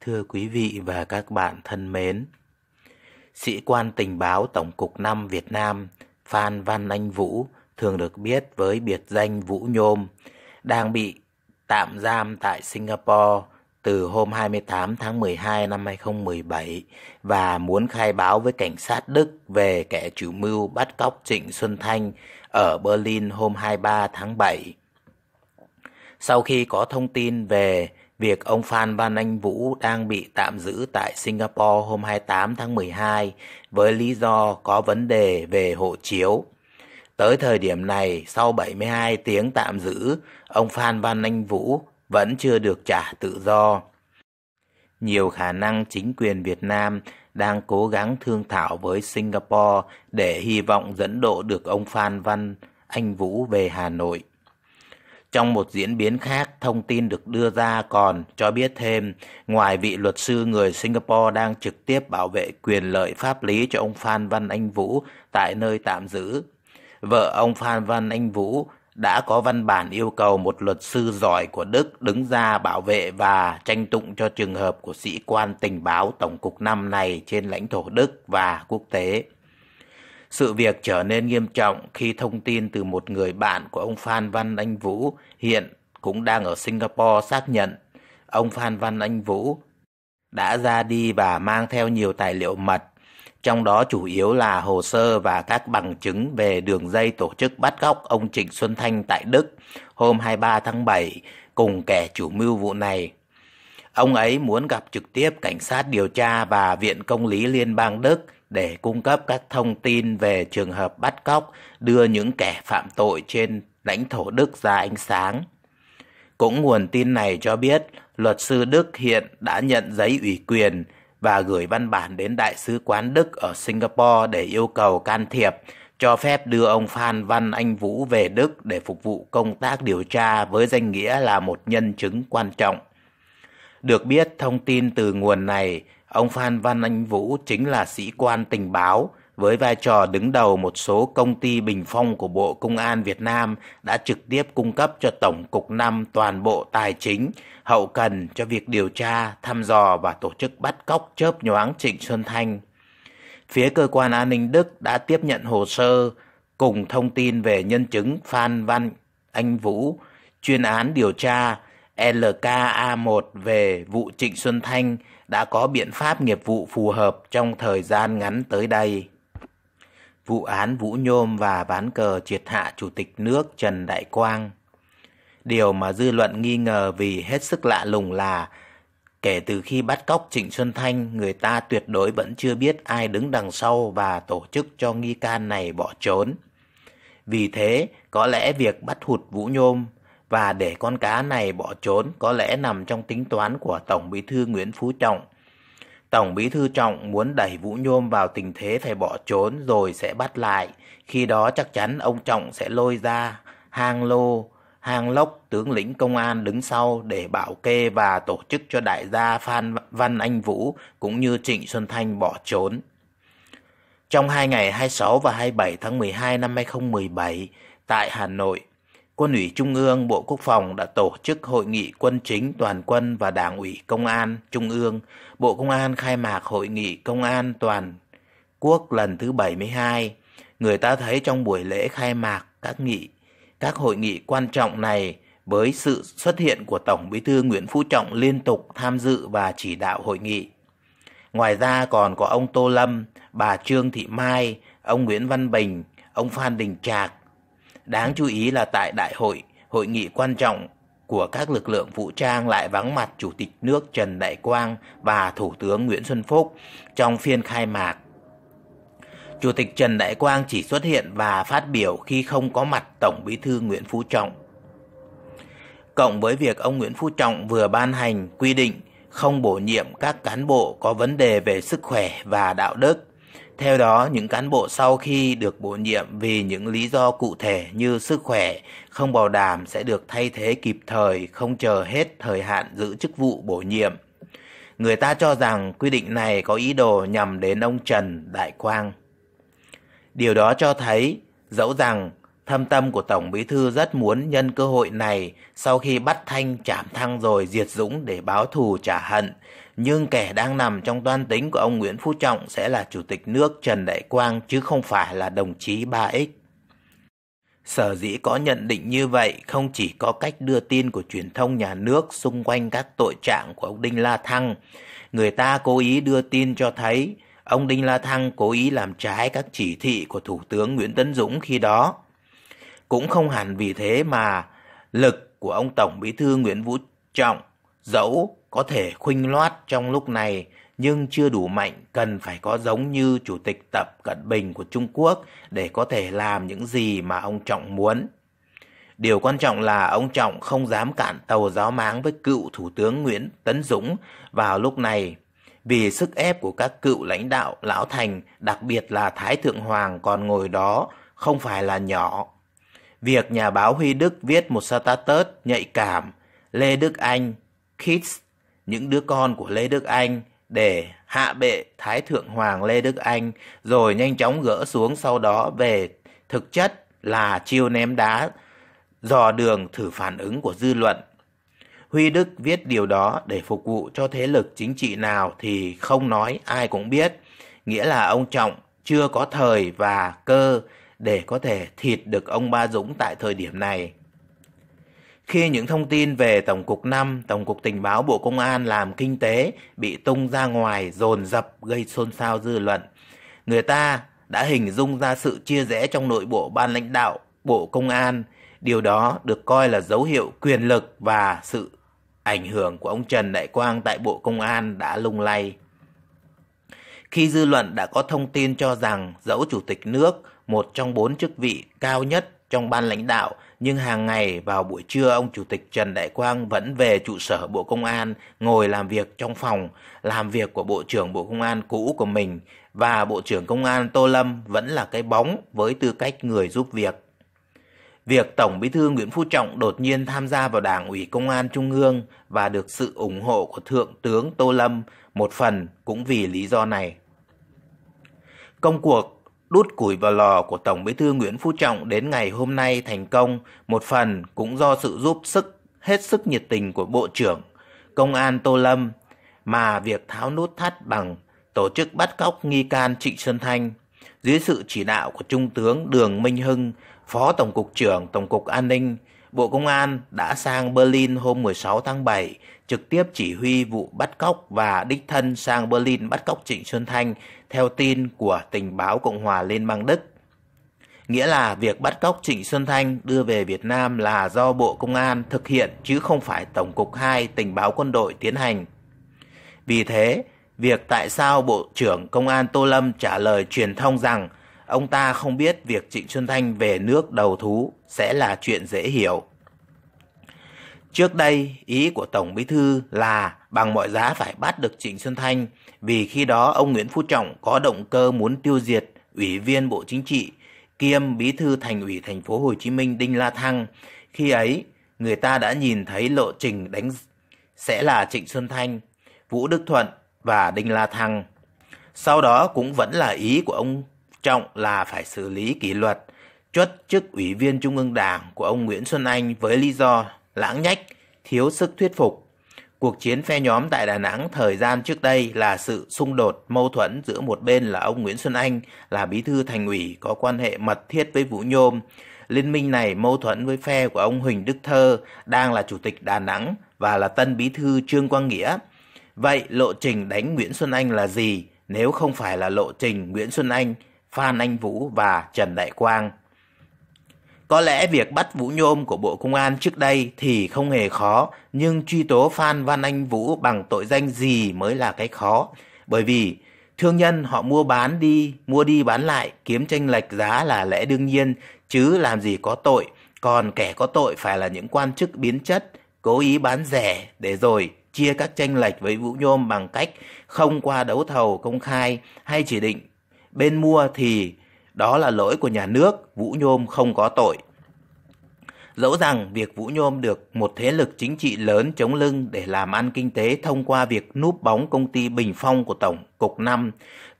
Thưa quý vị và các bạn thân mến, sĩ quan tình báo Tổng cục 5 Việt Nam Phan Văn Anh Vũ, thường được biết với biệt danh Vũ Nhôm, đang bị tạm giam tại Singapore từ hôm 28 tháng 12 năm 2017 và muốn khai báo với cảnh sát Đức về kẻ chủ mưu bắt cóc Trịnh Xuân Thanh ở Berlin hôm 23 tháng 7. Sau khi có thông tin về việc ông Phan Văn Anh Vũ đang bị tạm giữ tại Singapore hôm 28 tháng 12 với lý do có vấn đề về hộ chiếu. Tới thời điểm này, sau 72 tiếng tạm giữ, ông Phan Văn Anh Vũ vẫn chưa được trả tự do. Nhiều khả năng chính quyền Việt Nam đang cố gắng thương thảo với Singapore để hy vọng dẫn độ được ông Phan Văn Anh Vũ về Hà Nội. Trong một diễn biến khác, thông tin được đưa ra còn cho biết thêm, ngoài vị luật sư người Singapore đang trực tiếp bảo vệ quyền lợi pháp lý cho ông Phan Văn Anh Vũ tại nơi tạm giữ, vợ ông Phan Văn Anh Vũ đã có văn bản yêu cầu một luật sư giỏi của Đức đứng ra bảo vệ và tranh tụng cho trường hợp của sĩ quan tình báo Tổng cục 5 này trên lãnh thổ Đức và quốc tế. Sự việc trở nên nghiêm trọng khi thông tin từ một người bạn của ông Phan Văn Anh Vũ hiện cũng đang ở Singapore xác nhận ông Phan Văn Anh Vũ đã ra đi và mang theo nhiều tài liệu mật, trong đó chủ yếu là hồ sơ và các bằng chứng về đường dây tổ chức bắt cóc ông Trịnh Xuân Thanh tại Đức hôm 23 tháng 7 cùng kẻ chủ mưu vụ này. Ông ấy muốn gặp trực tiếp cảnh sát điều tra và Viện Công lý Liên bang Đức để cung cấp các thông tin về trường hợp bắt cóc, đưa những kẻ phạm tội trên lãnh thổ Đức ra ánh sáng. Cũng nguồn tin này cho biết, luật sư Đức hiện đã nhận giấy ủy quyền và gửi văn bản đến Đại sứ quán Đức ở Singapore để yêu cầu can thiệp, cho phép đưa ông Phan Văn Anh Vũ về Đức để phục vụ công tác điều tra với danh nghĩa là một nhân chứng quan trọng. Được biết, thông tin từ nguồn này Ông Phan Văn Anh Vũ chính là sĩ quan tình báo với vai trò đứng đầu một số công ty bình phong của Bộ Công an Việt Nam đã trực tiếp cung cấp cho Tổng cục 5 toàn bộ tài chính, hậu cần cho việc điều tra, thăm dò và tổ chức bắt cóc chớp nhoáng Trịnh Xuân Thanh. Phía cơ quan an ninh Đức đã tiếp nhận hồ sơ cùng thông tin về nhân chứng Phan Văn Anh Vũ, chuyên án điều tra LKA1 về vụ Trịnh Xuân Thanh đã có biện pháp nghiệp vụ phù hợp trong thời gian ngắn tới đây. Vụ án Vũ Nhôm và ván cờ triệt hạ Chủ tịch nước Trần Đại Quang. Điều mà dư luận nghi ngờ vì hết sức lạ lùng là kể từ khi bắt cóc Trịnh Xuân Thanh, người ta tuyệt đối vẫn chưa biết ai đứng đằng sau và tổ chức cho nghi can này bỏ trốn. Vì thế, có lẽ việc bắt hụt Vũ Nhôm và để con cá này bỏ trốn có lẽ nằm trong tính toán của Tổng Bí thư Nguyễn Phú Trọng. Tổng Bí thư Trọng muốn đẩy Vũ Nhôm vào tình thế phải bỏ trốn rồi sẽ bắt lại, khi đó chắc chắn ông Trọng sẽ lôi ra hang lô, hang lốc tướng lĩnh công an đứng sau để bảo kê và tổ chức cho đại gia Phan Văn Anh Vũ cũng như Trịnh Xuân Thanh bỏ trốn. Trong hai ngày 26 và 27 tháng 12 năm 2017 tại Hà Nội, Quân ủy Trung ương Bộ Quốc phòng đã tổ chức hội nghị quân chính toàn quân và Đảng ủy Công an Trung ương, Bộ Công an khai mạc hội nghị Công an toàn quốc lần thứ 72. Người ta thấy trong buổi lễ khai mạc các nghị các hội nghị quan trọng này với sự xuất hiện của Tổng Bí thư Nguyễn Phú Trọng liên tục tham dự và chỉ đạo hội nghị. Ngoài ra còn có ông Tô Lâm, bà Trương Thị Mai, ông Nguyễn Văn Bình, ông Phan Đình Trạc, Đáng chú ý là tại đại hội, hội nghị quan trọng của các lực lượng vũ trang lại vắng mặt Chủ tịch nước Trần Đại Quang và Thủ tướng Nguyễn Xuân Phúc trong phiên khai mạc. Chủ tịch Trần Đại Quang chỉ xuất hiện và phát biểu khi không có mặt Tổng Bí thư Nguyễn Phú Trọng. Cộng với việc ông Nguyễn Phú Trọng vừa ban hành quy định không bổ nhiệm các cán bộ có vấn đề về sức khỏe và đạo đức theo đó, những cán bộ sau khi được bổ nhiệm vì những lý do cụ thể như sức khỏe không bảo đảm sẽ được thay thế kịp thời, không chờ hết thời hạn giữ chức vụ bổ nhiệm. Người ta cho rằng quy định này có ý đồ nhằm đến ông Trần Đại Quang. Điều đó cho thấy, dẫu rằng thâm tâm của Tổng Bí Thư rất muốn nhân cơ hội này sau khi bắt Thanh chảm thăng rồi diệt Dũng để báo thù trả hận, nhưng kẻ đang nằm trong toan tính của ông Nguyễn Phú Trọng sẽ là Chủ tịch nước Trần Đại Quang chứ không phải là đồng chí 3X. Sở dĩ có nhận định như vậy không chỉ có cách đưa tin của truyền thông nhà nước xung quanh các tội trạng của ông Đinh La Thăng, người ta cố ý đưa tin cho thấy ông Đinh La Thăng cố ý làm trái các chỉ thị của Thủ tướng Nguyễn Tấn Dũng khi đó. Cũng không hẳn vì thế mà lực của ông Tổng Bí thư Nguyễn Vũ Trọng dẫu có thể khuynh loát trong lúc này nhưng chưa đủ mạnh cần phải có giống như Chủ tịch Tập Cận Bình của Trung Quốc để có thể làm những gì mà ông Trọng muốn. Điều quan trọng là ông Trọng không dám cản tàu giáo máng với cựu Thủ tướng Nguyễn Tấn Dũng vào lúc này vì sức ép của các cựu lãnh đạo Lão Thành, đặc biệt là Thái Thượng Hoàng còn ngồi đó không phải là nhỏ. Việc nhà báo Huy Đức viết một status nhạy cảm, Lê Đức Anh, Kids những đứa con của Lê Đức Anh để hạ bệ Thái Thượng Hoàng Lê Đức Anh rồi nhanh chóng gỡ xuống sau đó về thực chất là chiêu ném đá dò đường thử phản ứng của dư luận. Huy Đức viết điều đó để phục vụ cho thế lực chính trị nào thì không nói ai cũng biết, nghĩa là ông Trọng chưa có thời và cơ để có thể thịt được ông Ba Dũng tại thời điểm này khi những thông tin về Tổng cục 5, Tổng cục Tình báo Bộ Công an làm kinh tế bị tung ra ngoài dồn dập gây xôn xao dư luận. Người ta đã hình dung ra sự chia rẽ trong nội bộ ban lãnh đạo Bộ Công an, điều đó được coi là dấu hiệu quyền lực và sự ảnh hưởng của ông Trần Đại Quang tại Bộ Công an đã lung lay. Khi dư luận đã có thông tin cho rằng dẫu Chủ tịch nước, một trong bốn chức vị cao nhất trong ban lãnh đạo nhưng hàng ngày vào buổi trưa ông Chủ tịch Trần Đại Quang vẫn về trụ sở Bộ Công an ngồi làm việc trong phòng, làm việc của Bộ trưởng Bộ Công an cũ của mình và Bộ trưởng Công an Tô Lâm vẫn là cái bóng với tư cách người giúp việc. Việc Tổng Bí thư Nguyễn Phú Trọng đột nhiên tham gia vào Đảng ủy Công an Trung ương và được sự ủng hộ của Thượng tướng Tô Lâm một phần cũng vì lý do này. Công cuộc đốt củi vào lò của Tổng Bí thư Nguyễn Phú Trọng đến ngày hôm nay thành công, một phần cũng do sự giúp sức hết sức nhiệt tình của Bộ trưởng Công an Tô Lâm, mà việc tháo nút thắt bằng tổ chức bắt cóc nghi can Trịnh Xuân Thanh dưới sự chỉ đạo của Trung tướng Đường Minh Hưng, Phó Tổng cục trưởng Tổng cục An ninh, Bộ Công an đã sang Berlin hôm 16 tháng 7 trực tiếp chỉ huy vụ bắt cóc và đích thân sang Berlin bắt cóc Trịnh Xuân Thanh theo tin của tình báo Cộng hòa Liên bang Đức. Nghĩa là việc bắt cóc Trịnh Xuân Thanh đưa về Việt Nam là do Bộ Công an thực hiện chứ không phải Tổng cục 2 tình báo quân đội tiến hành. Vì thế, việc tại sao Bộ trưởng Công an Tô Lâm trả lời truyền thông rằng ông ta không biết việc Trịnh Xuân Thanh về nước đầu thú sẽ là chuyện dễ hiểu. Trước đây, ý của Tổng Bí Thư là bằng mọi giá phải bắt được Trịnh Xuân Thanh, vì khi đó ông Nguyễn Phú Trọng có động cơ muốn tiêu diệt Ủy viên Bộ Chính trị kiêm Bí Thư Thành ủy Thành phố Hồ Chí Minh Đinh La Thăng. Khi ấy, người ta đã nhìn thấy lộ trình đánh sẽ là Trịnh Xuân Thanh, Vũ Đức Thuận và Đinh La Thăng. Sau đó cũng vẫn là ý của ông Trọng là phải xử lý kỷ luật, chuất chức Ủy viên Trung ương Đảng của ông Nguyễn Xuân Anh với lý do lãng nhách thiếu sức thuyết phục. Cuộc chiến phe nhóm tại Đà Nẵng thời gian trước đây là sự xung đột, mâu thuẫn giữa một bên là ông Nguyễn Xuân Anh là bí thư thành ủy có quan hệ mật thiết với Vũ Nhôm. Liên minh này mâu thuẫn với phe của ông Huỳnh Đức Thơ đang là chủ tịch Đà Nẵng và là tân bí thư Trương Quang Nghĩa. Vậy lộ trình đánh Nguyễn Xuân Anh là gì nếu không phải là lộ trình Nguyễn Xuân Anh, Phan Anh Vũ và Trần Đại Quang? Có lẽ việc bắt Vũ Nhôm của Bộ Công an trước đây thì không hề khó, nhưng truy tố Phan Văn Anh Vũ bằng tội danh gì mới là cái khó. Bởi vì thương nhân họ mua bán đi, mua đi bán lại, kiếm tranh lệch giá là lẽ đương nhiên, chứ làm gì có tội. Còn kẻ có tội phải là những quan chức biến chất, cố ý bán rẻ để rồi chia các tranh lệch với Vũ Nhôm bằng cách không qua đấu thầu công khai hay chỉ định. Bên mua thì đó là lỗi của nhà nước, Vũ Nhôm không có tội. Dẫu rằng việc Vũ Nhôm được một thế lực chính trị lớn chống lưng để làm ăn kinh tế thông qua việc núp bóng công ty Bình Phong của Tổng cục 5,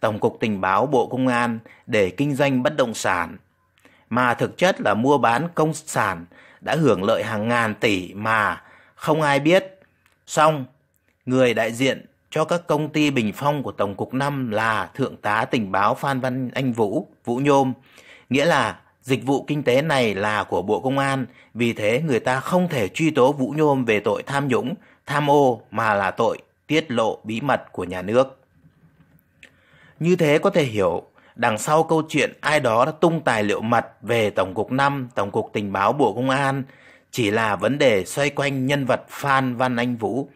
Tổng cục Tình báo Bộ Công an để kinh doanh bất động sản, mà thực chất là mua bán công sản đã hưởng lợi hàng ngàn tỷ mà không ai biết. Xong, người đại diện cho các công ty bình phong của Tổng cục 5 là Thượng tá tình báo Phan Văn Anh Vũ, Vũ Nhôm. Nghĩa là dịch vụ kinh tế này là của Bộ Công an, vì thế người ta không thể truy tố Vũ Nhôm về tội tham nhũng, tham ô mà là tội tiết lộ bí mật của nhà nước. Như thế có thể hiểu, đằng sau câu chuyện ai đó đã tung tài liệu mật về Tổng cục 5, Tổng cục Tình báo Bộ Công an, chỉ là vấn đề xoay quanh nhân vật Phan Văn Anh Vũ,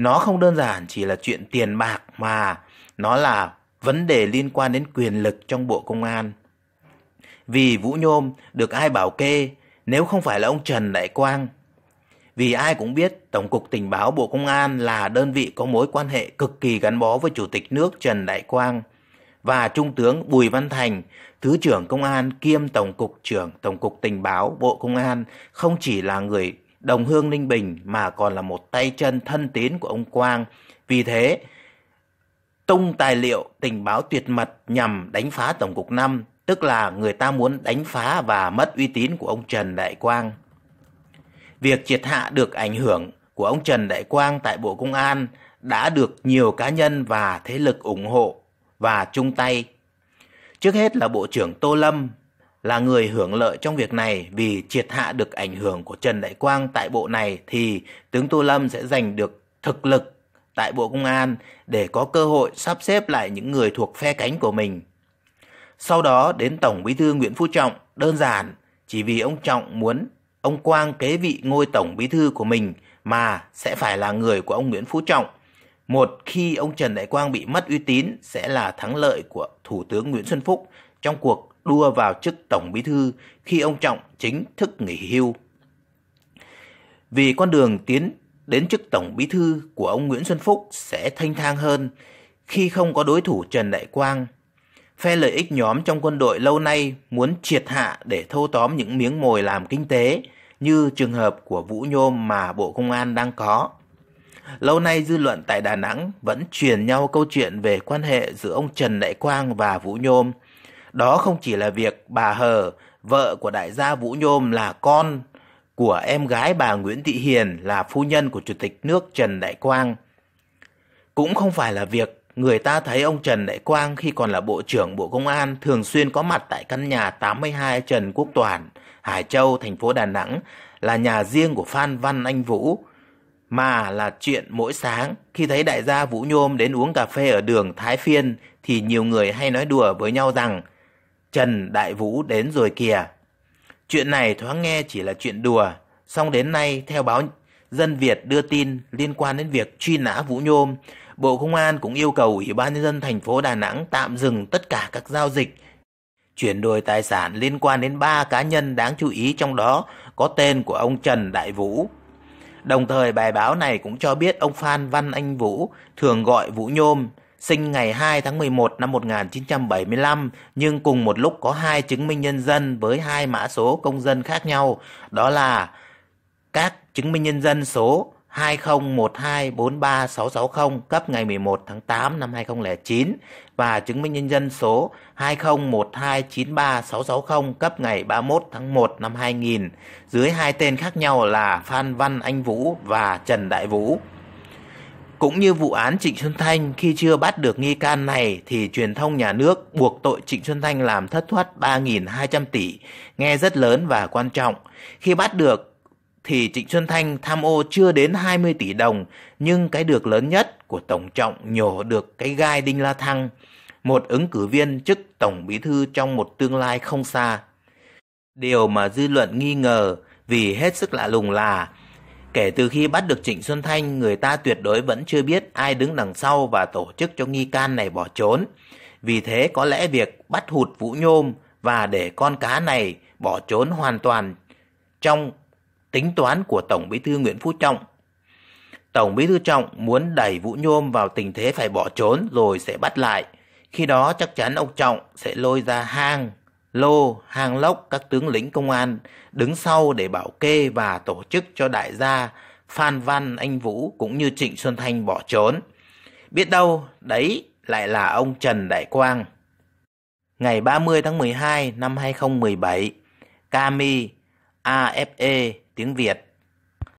nó không đơn giản chỉ là chuyện tiền bạc mà nó là vấn đề liên quan đến quyền lực trong Bộ Công an. Vì Vũ Nhôm được ai bảo kê nếu không phải là ông Trần Đại Quang? Vì ai cũng biết Tổng cục Tình báo Bộ Công an là đơn vị có mối quan hệ cực kỳ gắn bó với Chủ tịch nước Trần Đại Quang và Trung tướng Bùi Văn Thành, Thứ trưởng Công an kiêm Tổng cục trưởng Tổng cục Tình báo Bộ Công an không chỉ là người đồng hương Ninh Bình mà còn là một tay chân thân tín của ông Quang. Vì thế, tung tài liệu tình báo tuyệt mật nhằm đánh phá Tổng cục 5, tức là người ta muốn đánh phá và mất uy tín của ông Trần Đại Quang. Việc triệt hạ được ảnh hưởng của ông Trần Đại Quang tại Bộ Công an đã được nhiều cá nhân và thế lực ủng hộ và chung tay. Trước hết là Bộ trưởng Tô Lâm là người hưởng lợi trong việc này vì triệt hạ được ảnh hưởng của Trần Đại Quang tại bộ này thì tướng Tô Lâm sẽ giành được thực lực tại Bộ Công an để có cơ hội sắp xếp lại những người thuộc phe cánh của mình. Sau đó đến Tổng Bí thư Nguyễn Phú Trọng, đơn giản chỉ vì ông Trọng muốn ông Quang kế vị ngôi Tổng Bí thư của mình mà sẽ phải là người của ông Nguyễn Phú Trọng. Một khi ông Trần Đại Quang bị mất uy tín sẽ là thắng lợi của Thủ tướng Nguyễn Xuân Phúc trong cuộc đua vào chức Tổng Bí Thư khi ông Trọng chính thức nghỉ hưu. Vì con đường tiến đến chức Tổng Bí Thư của ông Nguyễn Xuân Phúc sẽ thanh thang hơn khi không có đối thủ Trần Đại Quang. Phe lợi ích nhóm trong quân đội lâu nay muốn triệt hạ để thâu tóm những miếng mồi làm kinh tế như trường hợp của Vũ Nhôm mà Bộ Công an đang có. Lâu nay dư luận tại Đà Nẵng vẫn truyền nhau câu chuyện về quan hệ giữa ông Trần Đại Quang và Vũ Nhôm – đó không chỉ là việc bà Hờ, vợ của đại gia Vũ Nhôm là con của em gái bà Nguyễn Thị Hiền là phu nhân của Chủ tịch nước Trần Đại Quang. Cũng không phải là việc người ta thấy ông Trần Đại Quang khi còn là Bộ trưởng Bộ Công an thường xuyên có mặt tại căn nhà 82 Trần Quốc Toàn, Hải Châu, thành phố Đà Nẵng là nhà riêng của Phan Văn Anh Vũ, mà là chuyện mỗi sáng khi thấy đại gia Vũ Nhôm đến uống cà phê ở đường Thái Phiên thì nhiều người hay nói đùa với nhau rằng Trần Đại Vũ đến rồi kìa. Chuyện này thoáng nghe chỉ là chuyện đùa, song đến nay theo báo Dân Việt đưa tin liên quan đến việc truy nã Vũ Nhôm, Bộ Công an cũng yêu cầu Ủy ban nhân dân thành phố Đà Nẵng tạm dừng tất cả các giao dịch chuyển đổi tài sản liên quan đến ba cá nhân đáng chú ý trong đó có tên của ông Trần Đại Vũ. Đồng thời bài báo này cũng cho biết ông Phan Văn Anh Vũ thường gọi Vũ Nhôm sinh ngày 2 tháng 11 năm 1975 nhưng cùng một lúc có hai chứng minh nhân dân với hai mã số công dân khác nhau, đó là các chứng minh nhân dân số 201243660 cấp ngày 11 tháng 8 năm 2009 và chứng minh nhân dân số 201293660 cấp ngày 31 tháng 1 năm 2000 dưới hai tên khác nhau là Phan Văn Anh Vũ và Trần Đại Vũ. Cũng như vụ án Trịnh Xuân Thanh khi chưa bắt được nghi can này thì truyền thông nhà nước buộc tội Trịnh Xuân Thanh làm thất thoát 3.200 tỷ, nghe rất lớn và quan trọng. Khi bắt được thì Trịnh Xuân Thanh tham ô chưa đến 20 tỷ đồng, nhưng cái được lớn nhất của Tổng Trọng nhổ được cái gai Đinh La Thăng, một ứng cử viên chức Tổng Bí Thư trong một tương lai không xa. Điều mà dư luận nghi ngờ vì hết sức lạ lùng là Kể từ khi bắt được Trịnh Xuân Thanh, người ta tuyệt đối vẫn chưa biết ai đứng đằng sau và tổ chức cho nghi can này bỏ trốn. Vì thế có lẽ việc bắt hụt Vũ Nhôm và để con cá này bỏ trốn hoàn toàn trong tính toán của Tổng Bí thư Nguyễn Phú Trọng. Tổng Bí thư Trọng muốn đẩy Vũ Nhôm vào tình thế phải bỏ trốn rồi sẽ bắt lại. Khi đó chắc chắn ông Trọng sẽ lôi ra hang Lô, Hàng Lốc, các tướng lĩnh công an đứng sau để bảo kê và tổ chức cho đại gia Phan Văn, Anh Vũ cũng như Trịnh Xuân Thanh bỏ trốn. Biết đâu, đấy lại là ông Trần Đại Quang. Ngày 30 tháng 12 năm 2017, Kami, AFE, tiếng Việt,